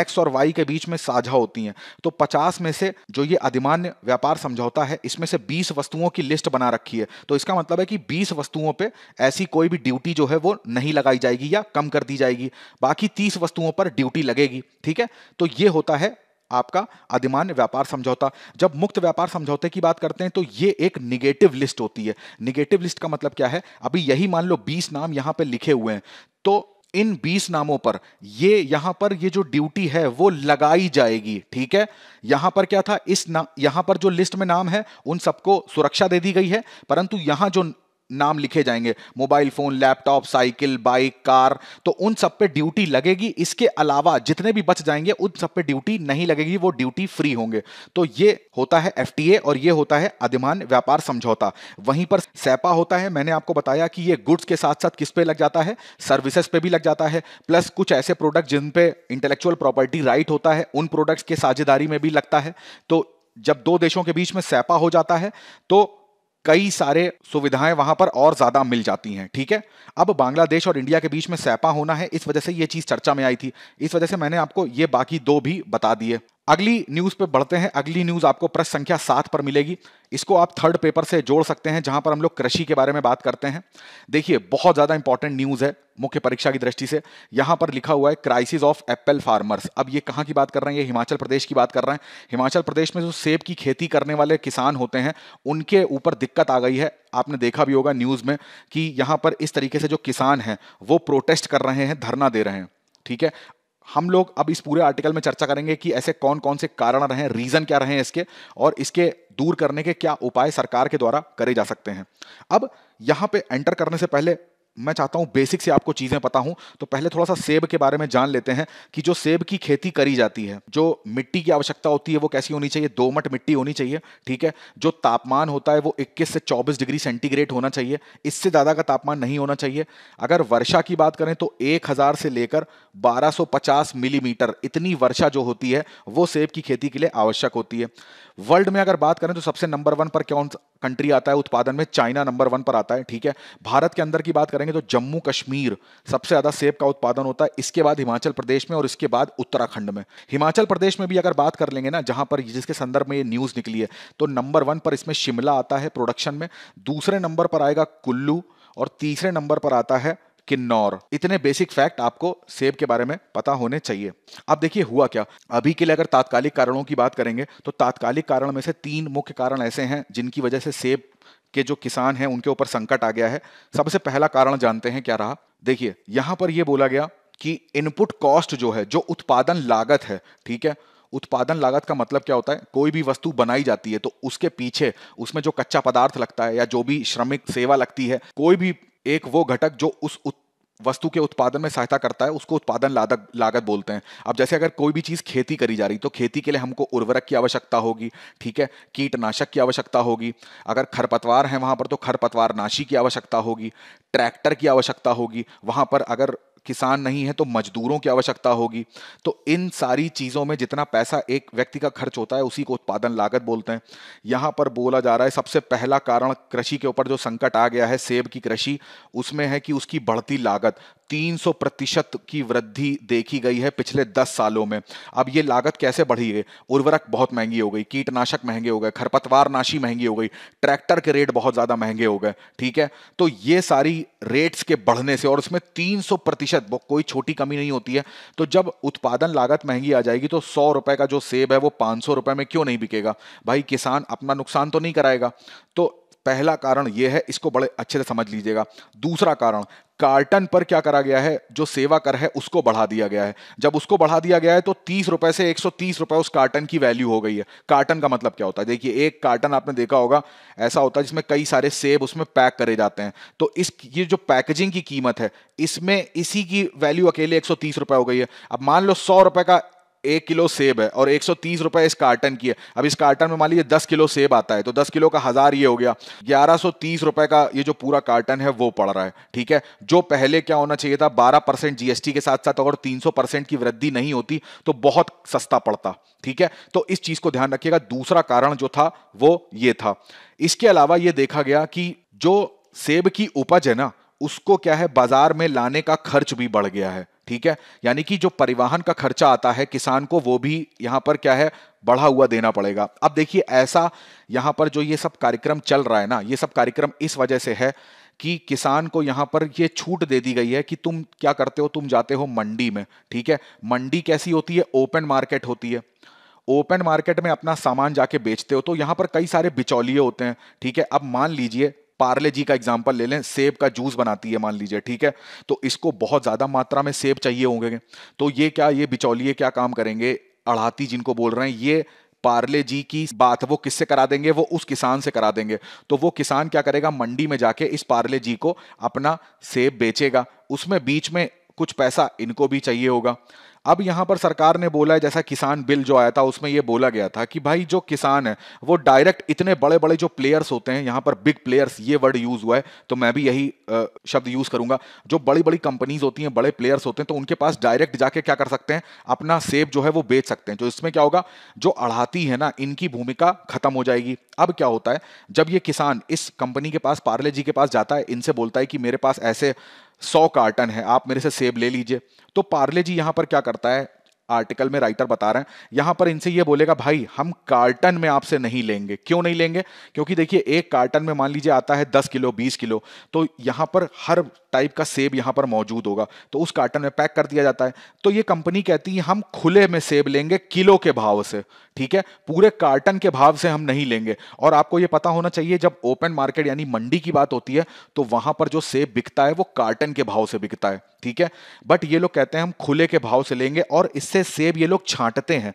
एक्स और वाई के बीच में साझा होती हैं तो 50 में से जो ये अधिमान्य व्यापार समझौता है इसमें से 20 वस्तुओं की लिस्ट बना रखी है तो इसका मतलब है कि 20 वस्तुओं पे ऐसी कोई भी ड्यूटी जो है वो नहीं लगाई जाएगी या कम कर दी जाएगी बाकी तीस वस्तुओं पर ड्यूटी लगेगी ठीक है तो ये होता है आपका अधिमान्य व्यापार समझौता जब मुक्त व्यापार समझौते की बात करते हैं तो ये एक निगेटिव लिस्ट होती है निगेटिव लिस्ट का मतलब क्या है अभी यही मान लो 20 नाम यहां पे लिखे हुए हैं तो इन 20 नामों पर ये यहां पर ये जो ड्यूटी है वो लगाई जाएगी ठीक है यहां पर क्या था इस यहां पर जो लिस्ट में नाम है उन सबको सुरक्षा दे दी गई है परंतु यहां जो नाम लिखे जाएंगे mobile phone laptop cycle bike car तो उन सब पे ड्यूटी लगेगी इसके अलावा जितने भी बच जाएंगे उन सब पे ड्यूटी नहीं लगेगी वो ड्यूटी फ्री होंगे तो ये होता है एफ और ये होता है अधिमान व्यापार समझौता वहीं पर सैपा होता है मैंने आपको बताया कि ये गुड्स के साथ साथ किस पे लग जाता है सर्विसेज पे भी लग जाता है प्लस कुछ ऐसे प्रोडक्ट जिन पे इंटेलेक्चुअल प्रॉपर्टी राइट होता है उन प्रोडक्ट्स के साझेदारी में भी लगता है तो जब दो देशों के बीच में सैपा हो जाता है तो कई सारे सुविधाएं वहां पर और ज्यादा मिल जाती हैं ठीक है अब बांग्लादेश और इंडिया के बीच में सैपा होना है इस वजह से ये चीज चर्चा में आई थी इस वजह से मैंने आपको ये बाकी दो भी बता दिए अगली न्यूज पे बढ़ते हैं अगली न्यूज आपको प्रश्न संख्या सात पर मिलेगी इसको आप थर्ड पेपर से जोड़ सकते हैं जहां पर हम लोग कृषि के बारे में बात करते हैं देखिए बहुत ज्यादा इंपॉर्टेंट न्यूज है मुख्य परीक्षा की दृष्टि से यहां पर लिखा हुआ है क्राइसिस ऑफ एप्पल फार्मर्स अब ये कहां की बात कर रहे हैं ये हिमाचल प्रदेश की बात कर रहे हैं हिमाचल प्रदेश में जो सेब की खेती करने वाले किसान होते हैं उनके ऊपर दिक्कत आ गई है आपने देखा भी होगा न्यूज में कि यहां पर इस तरीके से जो किसान हैं वो प्रोटेस्ट कर रहे हैं धरना दे रहे हैं ठीक है हम लोग अब इस पूरे आर्टिकल में चर्चा करेंगे कि ऐसे कौन कौन से कारण रहे रीजन क्या रहे इसके और इसके दूर करने के क्या उपाय सरकार के द्वारा करे जा सकते हैं अब यहां पे एंटर करने से पहले मैं चाहता हूँ बेसिक से आपको चीज़ें पता हूँ तो पहले थोड़ा सा सेब के बारे में जान लेते हैं कि जो सेब की खेती करी जाती है जो मिट्टी की आवश्यकता होती है वो कैसी होनी चाहिए दोमट मिट्टी होनी चाहिए ठीक है जो तापमान होता है वो 21 से 24 डिग्री सेंटीग्रेड होना चाहिए इससे ज़्यादा का तापमान नहीं होना चाहिए अगर वर्षा की बात करें तो एक से लेकर बारह मिलीमीटर इतनी वर्षा जो होती है वो सेब की खेती के लिए आवश्यक होती है वर्ल्ड में अगर बात करें तो सबसे नंबर वन पर कौन कंट्री आता है उत्पादन में चाइना नंबर वन पर आता है ठीक है भारत के अंदर की बात करें करेंगे तो जम्मू कश्मीर सबसे ज़्यादा सेब का उत्पादन होता है इसके बाद हिमाचल प्रदेश में और इसके बाद उत्तराखंड में हिमाचल प्रदेश में भी अगर बात कर लेंगे ना जहां पर जिसके संदर्भ में ये न्यूज़ निकली है तो नंबर वन पर इसमें शिमला आता है प्रोडक्शन में दूसरे नंबर पर आएगा कुल्लू और तीसरे नंबर पर आता है किन्नौर इतने बेसिक फैक्ट आपको सेब के बारे में पता होने चाहिए अब देखिए हुआ क्या अभी के लिए अगर तात्कालिक कारणों की बात करेंगे तो तात्कालिक कारण में से तीन मुख्य कारण ऐसे हैं जिनकी वजह से सेब के जो किसान हैं उनके ऊपर संकट आ गया है सबसे पहला कारण जानते हैं क्या रहा देखिए यहां पर यह बोला गया कि इनपुट कॉस्ट जो है जो उत्पादन लागत है ठीक है उत्पादन लागत का मतलब क्या होता है कोई भी वस्तु बनाई जाती है तो उसके पीछे उसमें जो कच्चा पदार्थ लगता है या जो भी श्रमिक सेवा लगती है कोई भी एक वो घटक जो उस वस्तु के उत्पादन में सहायता करता है उसको उत्पादन लागत लागत बोलते हैं अब जैसे अगर कोई भी चीज़ खेती करी जा रही तो खेती के लिए हमको उर्वरक की आवश्यकता होगी ठीक है कीटनाशक की आवश्यकता होगी अगर खरपतवार है वहाँ पर तो खरपतवार नाशी की आवश्यकता होगी ट्रैक्टर की आवश्यकता होगी वहाँ पर अगर किसान नहीं है तो मजदूरों की आवश्यकता होगी तो इन सारी चीज़ों में जितना पैसा एक व्यक्ति का खर्च होता है उसी को उत्पादन लागत बोलते हैं यहाँ पर बोला जा रहा है सबसे पहला कारण कृषि के ऊपर जो संकट आ गया है सेब की कृषि उसमें है कि उसकी बढ़ती लागत 300 प्रतिशत की वृद्धि देखी गई है पिछले 10 सालों में अब ये लागत कैसे बढ़ी है उर्वरक बहुत महंगी हो गई कीटनाशक महंगे हो गए खरपतवार नाशी महंगी हो गई ट्रैक्टर के रेट बहुत ज़्यादा महंगे हो गए ठीक है तो ये सारी रेट्स के बढ़ने से और उसमें तीन प्रतिशत कोई छोटी कमी नहीं होती है तो जब उत्पादन लागत महंगी आ जाएगी तो सौ रुपए का जो सेब है वो पांच सौ रुपए में क्यों नहीं बिकेगा भाई किसान अपना नुकसान तो नहीं कराएगा तो पहला कारण यह है इसको बड़े अच्छे से समझ लीजिएगा दूसरा कारण कार्टन पर क्या करा गया है जो सेवा कर है उसको बढ़ा दिया गया है जब उसको बढ़ा दिया गया है तो तीस रुपए से एक सौ तीस रुपए उस कार्टन की वैल्यू हो गई है कार्टन का मतलब क्या होता है देखिए एक कार्टन आपने देखा होगा ऐसा होता है जिसमें कई सारे सेब उसमें पैक करे जाते हैं तो इस ये जो पैकेजिंग की कीमत है इसमें इसी की वैल्यू अकेले एक हो गई है अब मान लो सौ का एक किलो सेब है और एक सौ तीस रुपए इस कार्टन की है अब इस कार्टन में मान लीजिए दस किलो सेब आता है तो दस किलो का हजार ये हो गया ग्यारह सौ तीस रुपए का ये जो पूरा कार्टन है वो पड़ रहा है ठीक है जो पहले क्या होना चाहिए था बारह परसेंट जीएसटी के साथ साथ अगर तीन सौ परसेंट की वृद्धि नहीं होती तो बहुत सस्ता पड़ता ठीक है तो इस चीज को ध्यान रखिएगा दूसरा कारण जो था वो ये था इसके अलावा ये देखा गया कि जो सेब की उपज है ना उसको क्या है बाजार में लाने का खर्च भी बढ़ गया है ठीक है यानी कि जो परिवहन का खर्चा आता है किसान को वो भी यहाँ पर क्या है बढ़ा हुआ देना पड़ेगा अब देखिए ऐसा यहां पर जो ये सब कार्यक्रम चल रहा है ना ये सब कार्यक्रम इस वजह से है कि किसान को यहां पर ये छूट दे दी गई है कि तुम क्या करते हो तुम जाते हो मंडी में ठीक है मंडी कैसी होती है ओपन मार्केट होती है ओपन मार्केट में अपना सामान जाके बेचते हो तो यहां पर कई सारे बिचौलिए होते हैं ठीक है अब मान लीजिए पार्ले जी का एग्जाम्पल ले लें सेब का जूस बनाती है मान लीजिए ठीक है तो इसको बहुत ज़्यादा मात्रा में सेब चाहिए होंगे तो ये क्या ये बिचौलिए क्या काम करेंगे अड़ाती जिनको बोल रहे हैं ये पार्ले जी की बात वो किससे करा देंगे वो उस किसान से करा देंगे तो वो किसान क्या करेगा मंडी में जाके इस पार्ले जी को अपना सेब बेचेगा उसमें बीच में कुछ पैसा इनको भी चाहिए होगा अब यहां पर सरकार ने बोला है जैसा किसान बिल जो आया था उसमें यह बोला गया था कि भाई जो किसान है वो डायरेक्ट इतने बड़े बड़े जो प्लेयर्स होते हैं यहाँ पर बिग प्लेयर्स ये वर्ड यूज हुआ है तो मैं भी यही शब्द यूज करूंगा जो बड़ी बड़ी कंपनीज होती हैं बड़े प्लेयर्स होते हैं तो उनके पास डायरेक्ट जाके क्या कर सकते हैं अपना सेब जो है वो बेच सकते हैं तो इसमें क्या होगा जो अढ़ाती है ना इनकी भूमिका खत्म हो जाएगी अब क्या होता है जब ये किसान इस कंपनी के पास पार्ले जी के पास जाता है इनसे बोलता है कि मेरे पास ऐसे सौ कार्टन है आप मेरे से सेब ले लीजिए तो पार्ले जी यहां पर क्या करता है आर्टिकल में राइटर बता रहे हैं यहां पर इनसे ये बोलेगा भाई हम कार्टन में आपसे नहीं लेंगे क्यों नहीं लेंगे क्योंकि देखिए एक कार्टन में मान लीजिए आता है दस किलो बीस किलो तो यहां पर हर टाइप का सेब यहाँ पर मौजूद होगा तो उस कार्टन में पैक कर दिया जाता है तो ये कंपनी कहती है हम खुले में सेब लेंगे किलो के भाव से ठीक है पूरे कार्टन के भाव से हम नहीं लेंगे और आपको ये पता होना चाहिए जब ओपन मार्केट यानी मंडी की बात होती है तो वहां पर जो सेब बिकता है वो कार्टन के भाव से बिकता है ठीक है बट ये लोग कहते हैं हम खुले के भाव से लेंगे और इससे सेब ये लोग छांटते हैं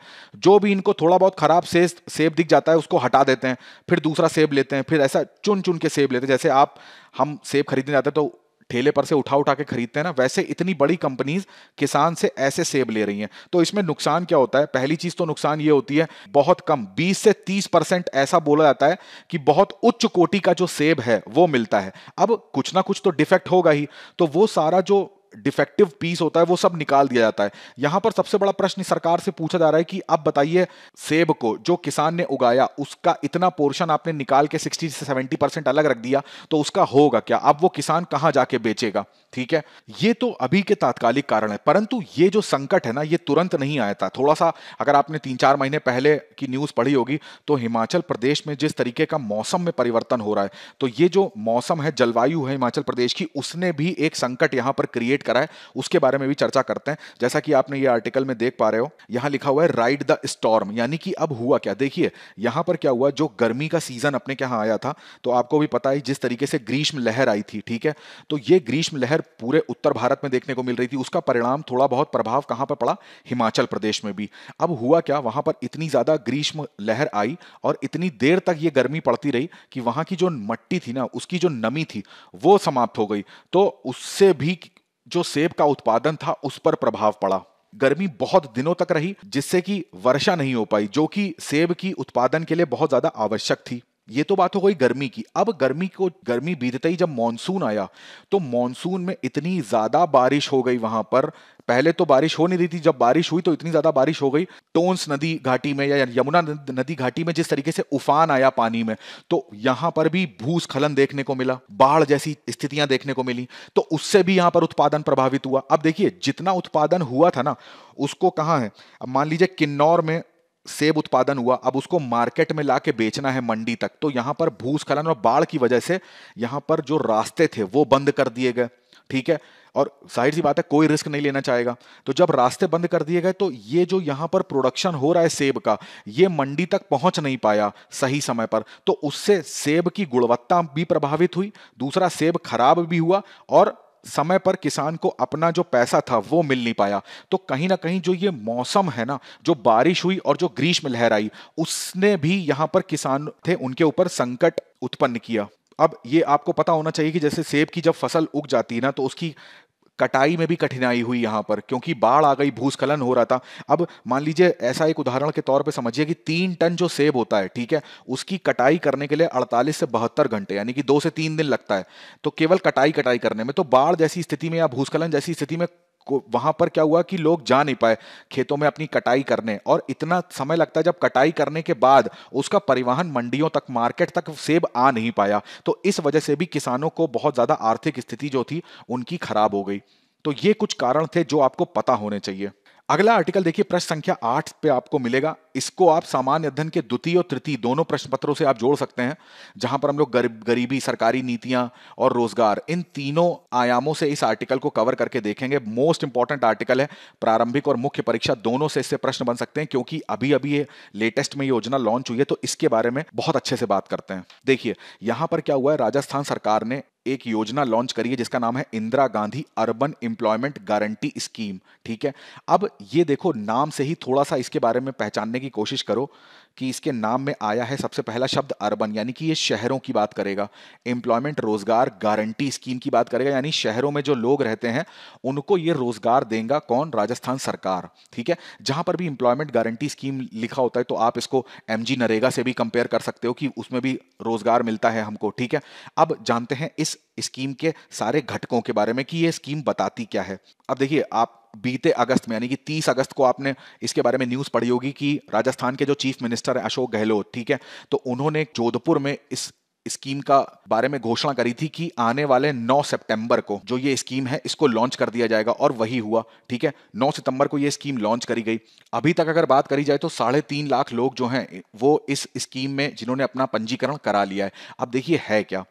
जो भी इनको थोड़ा बहुत खराब से सेब दिख जाता है उसको हटा देते हैं फिर दूसरा सेब लेते हैं फिर ऐसा चुन चुन के सेब लेते हैं जैसे आप हम सेब खरीदने जाते हैं तो ठेले पर से उठा उठा के खरीदते हैं ना वैसे इतनी बड़ी कंपनीज किसान से ऐसे सेब ले रही हैं तो इसमें नुकसान क्या होता है पहली चीज तो नुकसान ये होती है बहुत कम 20 से 30 परसेंट ऐसा बोला जाता है कि बहुत उच्च कोटि का जो सेब है वो मिलता है अब कुछ ना कुछ तो डिफेक्ट होगा ही तो वो सारा जो डिफेक्टिव पीस होता है वो सब निकाल दिया जाता है यहां पर सबसे बड़ा प्रश्न सरकार से पूछा जा रहा है कि अब बताइए सेब को जो किसान ने उगाया उसका इतना पोर्शन आपने निकाल के 60 से 70 परसेंट अलग रख दिया तो उसका होगा क्या अब वो किसान कहां जाके बेचेगा ठीक है ये तो अभी के तात्कालिक कारण है परंतु ये जो संकट है ना ये तुरंत नहीं आया था थोड़ा सा अगर आपने तीन चार महीने पहले की न्यूज पढ़ी होगी तो हिमाचल प्रदेश में जिस तरीके का मौसम में परिवर्तन हो रहा है तो ये जो मौसम है जलवायु है हिमाचल प्रदेश की उसने भी एक संकट यहां पर क्रिएट क्रिएट करा है उसके बारे में भी चर्चा करते हैं जैसा कि आपने ये आर्टिकल में देख पा रहे हो यहाँ लिखा हुआ है राइड द स्टॉर्म यानी कि अब हुआ क्या देखिए यहाँ पर क्या हुआ जो गर्मी का सीजन अपने के यहाँ आया था तो आपको भी पता है जिस तरीके से ग्रीष्म लहर आई थी ठीक है तो ये ग्रीष्म लहर पूरे उत्तर भारत में देखने को मिल रही थी उसका परिणाम थोड़ा बहुत प्रभाव कहाँ पर पड़ा हिमाचल प्रदेश में भी अब हुआ क्या वहां पर इतनी ज्यादा ग्रीष्म लहर आई और इतनी देर तक ये गर्मी पड़ती रही कि वहां की जो मट्टी थी ना उसकी जो नमी थी वो समाप्त हो गई तो उससे भी जो सेब का उत्पादन था उस पर प्रभाव पड़ा गर्मी बहुत दिनों तक रही जिससे कि वर्षा नहीं हो पाई जो कि सेब की उत्पादन के लिए बहुत ज्यादा आवश्यक थी ये तो बात हो गई गर्मी की अब गर्मी को गर्मी बीतते ही जब मानसून आया तो मानसून में इतनी ज्यादा बारिश हो गई वहां पर पहले तो बारिश हो नहीं रही थी जब बारिश हुई तो इतनी ज्यादा बारिश हो गई टोन्स नदी घाटी में या यमुना नदी घाटी में जिस तरीके से उफान आया पानी में तो यहां पर भी भूस्खलन देखने को मिला बाढ़ जैसी स्थितियां देखने को मिली तो उससे भी यहां पर उत्पादन प्रभावित हुआ अब देखिए जितना उत्पादन हुआ था ना उसको कहाँ है अब मान लीजिए किन्नौर में सेब उत्पादन हुआ अब उसको मार्केट में ला के बेचना है मंडी तक तो यहां पर भूस्खलन और बाढ़ की वजह से यहां पर जो रास्ते थे वो बंद कर दिए गए ठीक है और जाहिर सी बात है कोई रिस्क नहीं लेना चाहेगा तो जब रास्ते बंद कर दिए गए तो ये जो यहां पर प्रोडक्शन हो रहा है सेब का ये मंडी तक पहुंच नहीं पाया सही समय पर तो उससे सेब की गुणवत्ता भी प्रभावित हुई दूसरा सेब खराब भी हुआ और समय पर किसान को अपना जो पैसा था वो मिल नहीं पाया तो कहीं ना कहीं जो ये मौसम है ना जो बारिश हुई और जो ग्रीष्म लहर आई उसने भी यहां पर किसान थे उनके ऊपर संकट उत्पन्न किया अब ये आपको पता होना चाहिए कि जैसे सेब की जब फसल उग जाती है ना तो उसकी कटाई में भी कठिनाई हुई यहाँ पर क्योंकि बाढ़ आ गई भूस्खलन हो रहा था अब मान लीजिए ऐसा एक उदाहरण के तौर पे समझिए कि तीन टन जो सेब होता है ठीक है उसकी कटाई करने के लिए 48 से बहत्तर घंटे यानी कि दो से तीन दिन लगता है तो केवल कटाई कटाई करने में तो बाढ़ जैसी स्थिति में या भूस्खलन जैसी स्थिति में वहां पर क्या हुआ कि लोग जा नहीं पाए खेतों में अपनी कटाई करने और इतना समय लगता है जब कटाई करने के बाद उसका परिवहन मंडियों तक मार्केट तक सेब आ नहीं पाया तो इस वजह से भी किसानों को बहुत ज्यादा आर्थिक स्थिति जो थी उनकी खराब हो गई तो ये कुछ कारण थे जो आपको पता होने चाहिए अगला आर्टिकल देखिए प्रश्न संख्या आठ पे आपको मिलेगा इसको आप सामान्य अध्ययन के द्वितीय और तृतीय दोनों प्रश्न पत्रों से आप जोड़ सकते हैं जहां पर हम लोग गरीब गरीबी सरकारी नीतियां और रोजगार इन तीनों आयामों से इस आर्टिकल को कवर करके देखेंगे मोस्ट इंपॉर्टेंट आर्टिकल है प्रारंभिक और मुख्य परीक्षा दोनों से इससे प्रश्न बन सकते हैं क्योंकि अभी अभी ये लेटेस्ट में योजना लॉन्च हुई है तो इसके बारे में बहुत अच्छे से बात करते हैं देखिए यहां पर क्या हुआ है राजस्थान सरकार ने एक योजना लॉन्च करी है जिसका नाम है Indira Gandhi urban employment guarantee scheme ठीक है अब ये देखो नाम से ही थोड़ा सा इसके बारे में पहचानने की कोशिश करो कि इसके नाम में आया है सबसे पहला शब्द अर्बन यानी कि ये शहरों की बात करेगा एम्प्लॉयमेंट रोजगार गारंटी स्कीम की बात करेगा यानी शहरों में जो लोग रहते हैं उनको ये रोजगार देगा कौन राजस्थान सरकार ठीक है जहां पर भी इंप्लॉयमेंट गारंटी स्कीम लिखा होता है तो आप इसको एम नरेगा से भी कंपेयर कर सकते हो कि उसमें भी रोजगार मिलता है हमको ठीक है अब जानते हैं इस स्कीम के सारे घटकों के बारे में कि ये स्कीम बताती क्या है अब देखिए आप बीते अगस्त में यानी कि 30 अगस्त को आपने इसके बारे में न्यूज पढ़ी होगी कि राजस्थान के जो चीफ मिनिस्टर है अशोक गहलोत ठीक है तो उन्होंने जोधपुर में इस स्कीम का बारे में घोषणा करी थी कि आने वाले 9 सितंबर को जो ये स्कीम है इसको लॉन्च कर दिया जाएगा और वही हुआ ठीक है 9 सितंबर को ये स्कीम लॉन्च करी गई अभी तक अगर बात करी जाए तो साढ़े तीन लाख लोग जो हैं वो इस स्कीम में जिन्होंने अपना पंजीकरण करा लिया है अब देखिए है क्या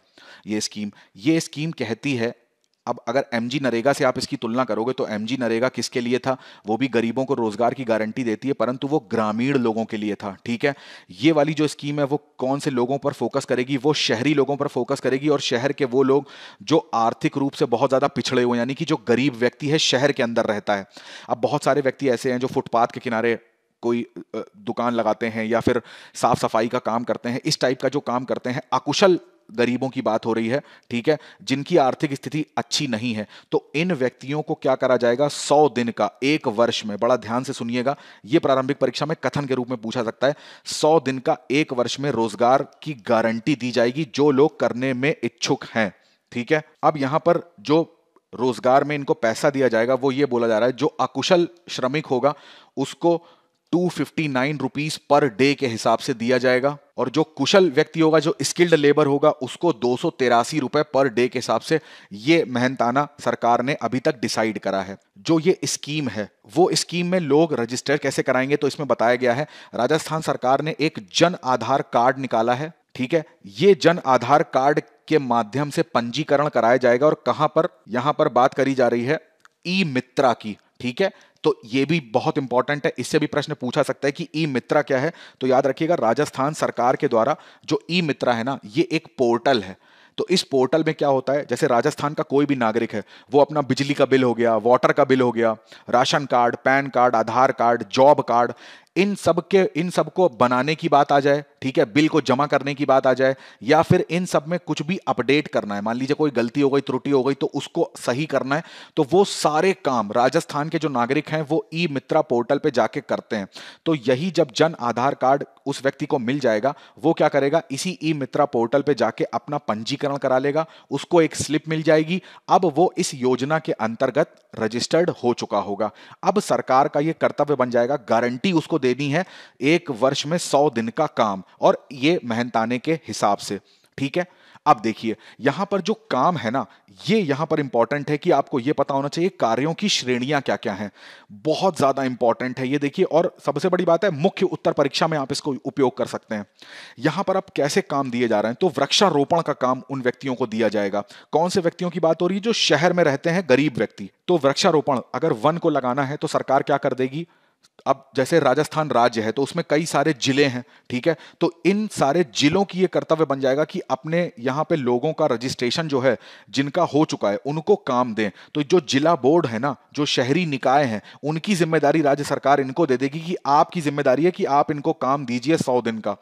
ये स्कीम ये स्कीम कहती है अब अगर एम जी नरेगा से आप इसकी तुलना करोगे तो एम जी नरेगा किसके लिए था वो भी गरीबों को रोजगार की गारंटी देती है परंतु वो ग्रामीण लोगों के लिए था ठीक है ये वाली जो स्कीम है वो कौन से लोगों पर फोकस करेगी वो शहरी लोगों पर फोकस करेगी और शहर के वो लोग जो आर्थिक रूप से बहुत ज़्यादा पिछड़े हुए यानी कि जो गरीब व्यक्ति है शहर के अंदर रहता है अब बहुत सारे व्यक्ति ऐसे हैं जो फुटपाथ के किनारे कोई दुकान लगाते हैं या फिर साफ सफाई का काम करते हैं इस टाइप का जो काम करते हैं अकुशल गरीबों की बात हो रही है ठीक है जिनकी आर्थिक स्थिति अच्छी नहीं है तो इन व्यक्तियों को क्या करा जाएगा सौ दिन का एक वर्ष में बड़ा ध्यान से सुनिएगा यह प्रारंभिक परीक्षा में कथन के रूप में पूछा सकता है सौ दिन का एक वर्ष में रोजगार की गारंटी दी जाएगी जो लोग करने में इच्छुक हैं ठीक है अब यहां पर जो रोजगार में इनको पैसा दिया जाएगा वो ये बोला जा रहा है जो अकुशल श्रमिक होगा उसको two fifty nine rupees per day के हिसाब से दिया जाएगा और जो कुशल व्यक्ति होगा जो स्किल्ड लेबर होगा उसको दो सौ तेरासी रुपए पर डे के हिसाब से ये मेहनताना सरकार ने अभी तक डिसाइड करा है जो ये स्कीम है वो स्कीम में लोग रजिस्टर कैसे कराएंगे तो इसमें बताया गया है राजस्थान सरकार ने एक जन आधार कार्ड निकाला है ठीक है ये जन आधार कार्ड के माध्यम से पंजीकरण कराया जाएगा और कहां पर यहां पर बात करी जा रही है ई मित्रा की ठीक है तो ये भी बहुत इंपॉर्टेंट है इससे भी प्रश्न पूछा सकता है कि ई मित्रा क्या है तो याद रखिएगा राजस्थान सरकार के द्वारा जो ई मित्रा है ना ये एक पोर्टल है तो इस पोर्टल में क्या होता है जैसे राजस्थान का कोई भी नागरिक है वो अपना बिजली का बिल हो गया वाटर का बिल हो गया ration card PAN card Aadhaar card job card इन सब के इन सब को बनाने की बात आ जाए ठीक है बिल को जमा करने की बात आ जाए या फिर इन सब में कुछ भी अपडेट करना है मान लीजिए कोई गलती हो गई त्रुटि हो गई तो उसको सही करना है तो वो सारे काम राजस्थान के जो नागरिक हैं वो ई मित्रा पोर्टल पे जाके करते हैं तो यही जब जन आधार कार्ड उस व्यक्ति को मिल जाएगा वो क्या करेगा इसी ई मित्रा पोर्टल पर जाके अपना पंजीकरण करा लेगा उसको एक स्लिप मिल जाएगी अब वो इस योजना के अंतर्गत रजिस्टर्ड हो चुका होगा अब सरकार का यह कर्तव्य बन जाएगा गारंटी उसको देनी है एक वर्ष में सौ दिन का काम और ये मेहनताने के हिसाब से ठीक है अब देखिए यहां पर जो काम है ना ये यहां पर इंपॉर्टेंट है कि आपको ये पता होना चाहिए कार्यों की श्रेणियां क्या क्या हैं बहुत ज्यादा इंपॉर्टेंट है ये देखिए और सबसे बड़ी बात है मुख्य उत्तर परीक्षा में आप इसको उपयोग कर सकते हैं यहां पर आप कैसे काम दिए जा रहे हैं तो वृक्षारोपण का काम उन व्यक्तियों को दिया जाएगा कौन से व्यक्तियों की बात हो रही है जो शहर में रहते हैं गरीब व्यक्ति तो वृक्षारोपण अगर वन को लगाना है तो सरकार क्या कर देगी अब जैसे राजस्थान राज्य है तो उसमें कई सारे जिले हैं ठीक है तो इन सारे जिलों की ये कर्तव्य बन जाएगा कि अपने यहाँ पे लोगों का रजिस्ट्रेशन जो है जिनका हो चुका है उनको काम दें तो जो जिला बोर्ड है ना जो शहरी निकाय हैं उनकी जिम्मेदारी राज्य सरकार इनको दे देगी कि आपकी जिम्मेदारी है कि आप इनको काम दीजिए सौ दिन का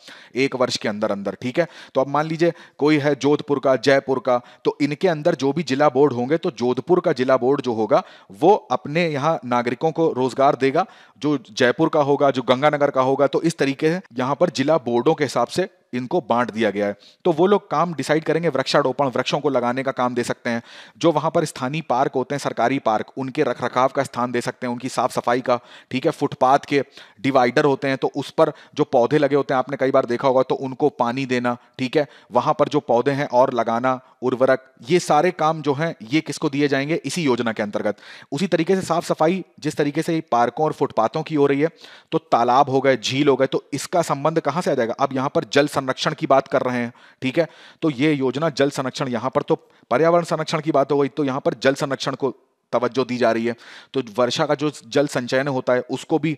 एक वर्ष के अंदर अंदर ठीक है तो अब मान लीजिए कोई है जोधपुर का जयपुर का तो इनके अंदर जो भी जिला बोर्ड होंगे तो जोधपुर का जिला बोर्ड जो होगा वो अपने यहाँ नागरिकों को रोजगार देगा जो जयपुर का होगा जो गंगानगर का होगा तो इस तरीके से यहाँ पर जिला बोर्डों के हिसाब से इनको बांट दिया गया है तो वो लोग काम डिसाइड करेंगे वृक्षारोपण वृक्षों को लगाने का काम दे सकते हैं जो वहाँ पर स्थानीय पार्क होते हैं सरकारी पार्क उनके रख रखाव का स्थान दे सकते हैं उनकी साफ सफाई का ठीक है फुटपाथ के डिवाइडर होते हैं तो उस पर जो पौधे लगे होते हैं आपने कई बार देखा होगा तो उनको पानी देना ठीक है वहां पर जो पौधे हैं और लगाना उर्वरक ये सारे काम जो हैं ये किसको दिए जाएंगे इसी योजना के अंतर्गत उसी तरीके से साफ सफाई जिस तरीके से पार्कों और फुटपाथों की हो रही है तो तालाब हो गए झील हो गए तो इसका संबंध कहां से आ जाएगा अब यहां पर जल संरक्षण की बात कर रहे हैं ठीक है तो ये योजना जल संरक्षण यहां पर तो पर्यावरण संरक्षण की बात हो गई तो यहां पर जल संरक्षण को तवज्जो दी जा रही है तो वर्षा का जो जल संचयन होता है उसको भी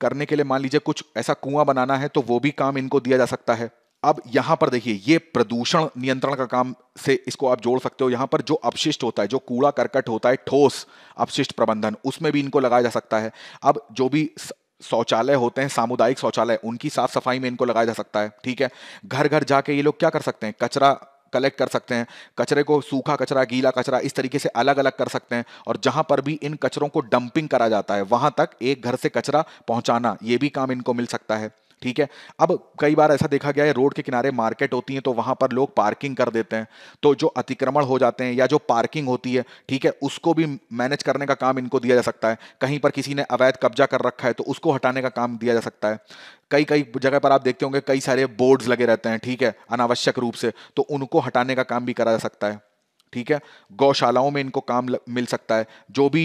करने के लिए मान लीजिए कुछ ऐसा कुआं बनाना है तो वो भी काम इनको दिया जा सकता है अब यहां पर देखिए ये प्रदूषण नियंत्रण का काम से इसको आप जोड़ सकते हो यहां पर जो अपशिष्ट होता है जो कूड़ा करकट होता है ठोस अपशिष्ट प्रबंधन उसमें भी इनको लगाया जा सकता है अब जो भी शौचालय होते हैं सामुदायिक शौचालय उनकी साफ सफाई में इनको लगाया जा सकता है ठीक है घर घर जाके ये लोग क्या कर सकते हैं कचरा कलेक्ट कर सकते हैं कचरे को सूखा कचरा गीला कचरा इस तरीके से अलग अलग कर सकते हैं और जहां पर भी इन कचरों को डंपिंग करा जाता है वहां तक एक घर से कचरा पहुंचाना ये भी काम इनको मिल सकता है ठीक है अब कई बार ऐसा देखा गया है रोड के किनारे मार्केट होती है तो वहां पर लोग पार्किंग कर देते हैं तो जो अतिक्रमण हो जाते हैं या जो पार्किंग होती है ठीक है उसको भी मैनेज करने का काम इनको दिया जा सकता है कहीं पर किसी ने अवैध कब्जा कर रखा है तो उसको हटाने का काम दिया जा सकता है कई कई जगह पर आप देखते होंगे कई सारे बोर्ड्स लगे रहते हैं ठीक है अनावश्यक रूप से तो उनको हटाने का काम भी करा जा सकता है ठीक है गौशालाओं में इनको काम मिल सकता है जो भी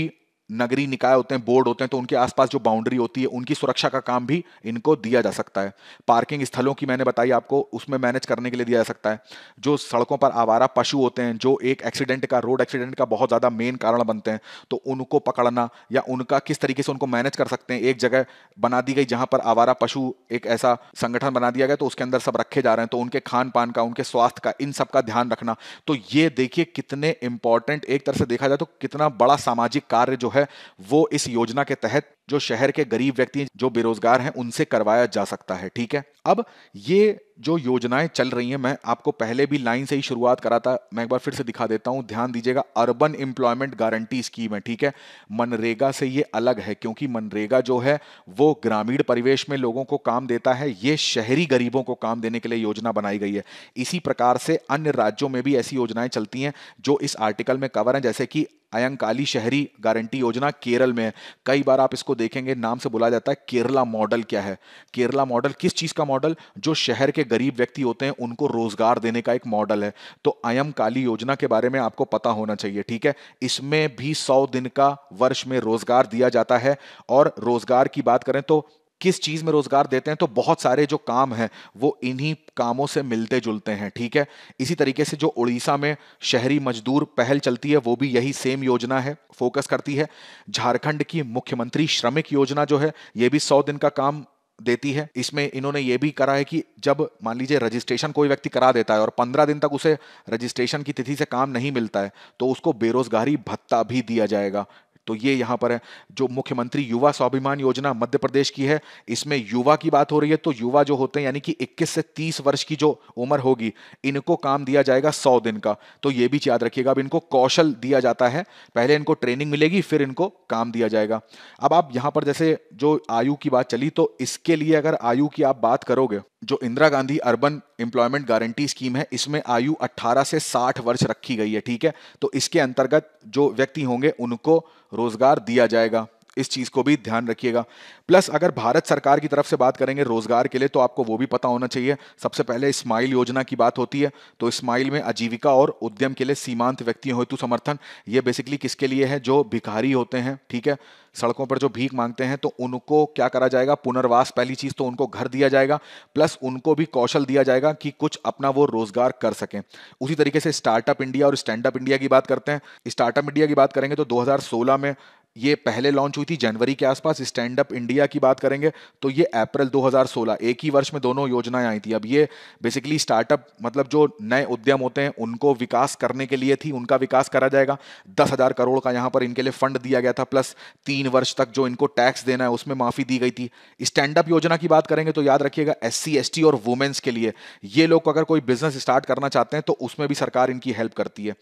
नगरी निकाय होते हैं बोर्ड होते हैं तो उनके आसपास जो बाउंड्री होती है उनकी सुरक्षा का काम भी इनको दिया जा सकता है पार्किंग स्थलों की मैंने बताई आपको उसमें मैनेज करने के लिए दिया जा सकता है जो सड़कों पर आवारा पशु होते हैं जो एक एक्सीडेंट का रोड एक्सीडेंट का बहुत ज़्यादा मेन कारण बनते हैं तो उनको पकड़ना या उनका किस तरीके से उनको मैनेज कर सकते हैं एक जगह बना दी गई जहाँ पर आवारा पशु एक ऐसा संगठन बना दिया गया तो उसके अंदर सब रखे जा रहे हैं तो उनके खान पान का उनके स्वास्थ्य का इन सब का ध्यान रखना तो ये देखिए कितने इंपॉर्टेंट एक तरह से देखा जाए तो कितना बड़ा सामाजिक कार्य जो है है वो इस योजना के तहत जो शहर के गरीब व्यक्ति जो बेरोजगार हैं उनसे करवाया जा सकता है ठीक है अब ये जो योजनाएं चल रही हैं मैं आपको पहले भी लाइन से ही शुरुआत करा था मैं एक बार फिर से दिखा देता हूं ध्यान दीजिएगा अर्बन एम्प्लॉयमेंट गारंटी स्कीम है ठीक है मनरेगा से ये अलग है क्योंकि मनरेगा जो है वो ग्रामीण परिवेश में लोगों को काम देता है ये शहरी गरीबों को काम देने के लिए योजना बनाई गई है इसी प्रकार से अन्य राज्यों में भी ऐसी योजनाएं चलती हैं जो इस आर्टिकल में कवर है जैसे कि अयंकाली शहरी गारंटी योजना केरल में है कई बार आप इसको इसको देखेंगे नाम से बुलाया जाता है केरला मॉडल क्या है केरला मॉडल किस चीज़ का मॉडल जो शहर के गरीब व्यक्ति होते हैं उनको रोजगार देने का एक मॉडल है तो अयम काली योजना के बारे में आपको पता होना चाहिए ठीक है इसमें भी सौ दिन का वर्ष में रोजगार दिया जाता है और रोजगार की बात करें तो किस चीज़ में रोज़गार देते हैं तो बहुत सारे जो काम हैं वो इन्हीं कामों से मिलते जुलते हैं ठीक है इसी तरीके से जो उड़ीसा में शहरी मजदूर पहल चलती है वो भी यही सेम योजना है फोकस करती है झारखंड की मुख्यमंत्री श्रमिक योजना जो है ये भी सौ दिन का काम देती है इसमें इन्होंने ये भी करा है कि जब मान लीजिए रजिस्ट्रेशन कोई व्यक्ति करा देता है और पंद्रह दिन तक उसे रजिस्ट्रेशन की तिथि से काम नहीं मिलता है तो उसको बेरोजगारी भत्ता भी दिया जाएगा तो ये यहाँ पर है जो मुख्यमंत्री युवा स्वाभिमान योजना मध्य प्रदेश की है इसमें युवा की बात हो रही है तो युवा जो होते हैं यानी कि 21 से 30 वर्ष की जो उम्र होगी इनको काम दिया जाएगा सौ दिन का तो ये भी याद रखिएगा अब इनको कौशल दिया जाता है पहले इनको ट्रेनिंग मिलेगी फिर इनको काम दिया जाएगा अब आप यहाँ पर जैसे जो आयु की बात चली तो इसके लिए अगर आयु की आप बात करोगे जो Indira Gandhi urban employment guarantee scheme है इसमें आयु 18 से 60 वर्ष रखी गई है ठीक है तो इसके अंतर्गत जो व्यक्ति होंगे उनको रोजगार दिया जाएगा इस चीज़ को भी ध्यान रखिएगा प्लस अगर भारत सरकार की तरफ से बात करेंगे रोजगार के लिए तो आपको वो भी पता होना चाहिए सबसे पहले स्माइल योजना की बात होती है तो स्माइल में आजीविका और उद्यम के लिए सीमांत व्यक्तियों हेतु समर्थन ये बेसिकली किसके लिए है जो भिखारी होते हैं ठीक है सड़कों पर जो भीख मांगते हैं तो उनको क्या करा जाएगा पुनर्वास पहली चीज़ तो उनको घर दिया जाएगा प्लस उनको भी कौशल दिया जाएगा कि कुछ अपना वो रोजगार कर सकें उसी तरीके से स्टार्टअप इंडिया और स्टैंडअप इंडिया की बात करते हैं स्टार्टअप इंडिया की बात करेंगे तो 2016 में ये पहले लॉन्च हुई थी जनवरी के आसपास स्टैंड अप इंडिया की बात करेंगे तो ये अप्रैल 2016 एक ही वर्ष में दोनों योजनाएं आई थी अब ये बेसिकली स्टार्टअप मतलब जो नए उद्यम होते हैं उनको विकास करने के लिए थी उनका विकास करा जाएगा दस हज़ार करोड़ का यहां पर इनके लिए फंड दिया गया था प्लस तीन वर्ष तक जो इनको टैक्स देना है उसमें माफ़ी दी गई थी स्टैंड अप योजना की बात करेंगे तो याद रखिएगा एस सी एस और वुमेन्स के लिए ये लोग अगर कोई बिजनेस स्टार्ट करना चाहते हैं तो उसमें भी सरकार इनकी हेल्प करती है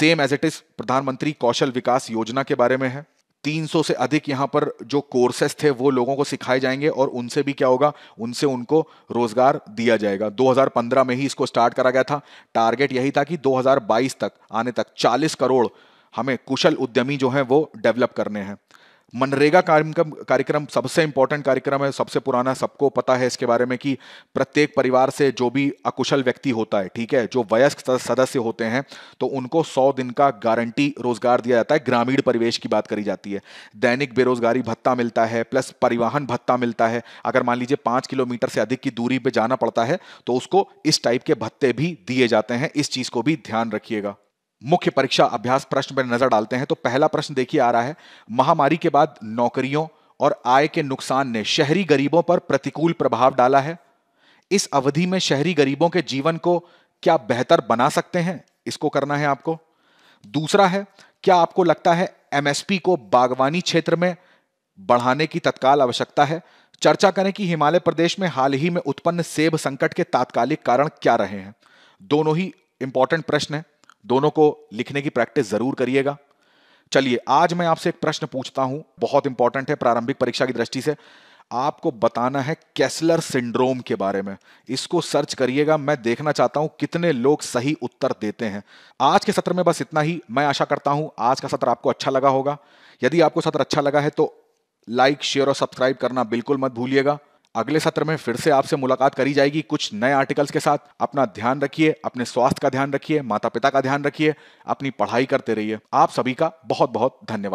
सेम एज इट इज़ प्रधानमंत्री कौशल विकास योजना के बारे में है 300 से अधिक यहाँ पर जो कोर्सेस थे वो लोगों को सिखाए जाएंगे और उनसे भी क्या होगा उनसे उनको रोजगार दिया जाएगा 2015 में ही इसको स्टार्ट करा गया था टारगेट यही था कि 2022 तक आने तक 40 करोड़ हमें कुशल उद्यमी जो हैं वो डेवलप करने हैं मनरेगा कार्यक्रम कार्यक्रम सबसे इंपॉर्टेंट कार्यक्रम है सबसे पुराना सबको पता है इसके बारे में कि प्रत्येक परिवार से जो भी अकुशल व्यक्ति होता है ठीक है जो वयस्क सदस्य होते हैं तो उनको सौ दिन का गारंटी रोजगार दिया जाता है ग्रामीण परिवेश की बात करी जाती है दैनिक बेरोजगारी भत्ता मिलता है प्लस परिवहन भत्ता मिलता है अगर मान लीजिए पाँच किलोमीटर से अधिक की दूरी पर जाना पड़ता है तो उसको इस टाइप के भत्ते भी दिए जाते हैं इस चीज़ को भी ध्यान रखिएगा मुख्य परीक्षा अभ्यास प्रश्न पर नजर डालते हैं तो पहला प्रश्न देखिए आ रहा है महामारी के बाद नौकरियों और आय के नुकसान ने शहरी गरीबों पर प्रतिकूल प्रभाव डाला है इस अवधि में शहरी गरीबों के जीवन को क्या बेहतर बना सकते हैं इसको करना है आपको दूसरा है क्या आपको लगता है एमएसपी को बागवानी क्षेत्र में बढ़ाने की तत्काल आवश्यकता है चर्चा करें कि हिमालय प्रदेश में हाल ही में उत्पन्न सेब संकट के तात्कालिक कारण क्या रहे हैं दोनों ही इंपॉर्टेंट प्रश्न है दोनों को लिखने की प्रैक्टिस जरूर करिएगा चलिए आज मैं आपसे एक प्रश्न पूछता हूं बहुत इंपॉर्टेंट है प्रारंभिक परीक्षा की दृष्टि से आपको बताना है कैसलर सिंड्रोम के बारे में इसको सर्च करिएगा मैं देखना चाहता हूं कितने लोग सही उत्तर देते हैं आज के सत्र में बस इतना ही मैं आशा करता हूं आज का सत्र आपको अच्छा लगा होगा यदि आपको सत्र अच्छा लगा है तो लाइक शेयर और सब्सक्राइब करना बिल्कुल मत भूलिएगा अगले सत्र में फिर से आपसे मुलाकात करी जाएगी कुछ नए आर्टिकल्स के साथ अपना ध्यान रखिए अपने स्वास्थ्य का ध्यान रखिए माता पिता का ध्यान रखिए अपनी पढ़ाई करते रहिए आप सभी का बहुत बहुत धन्यवाद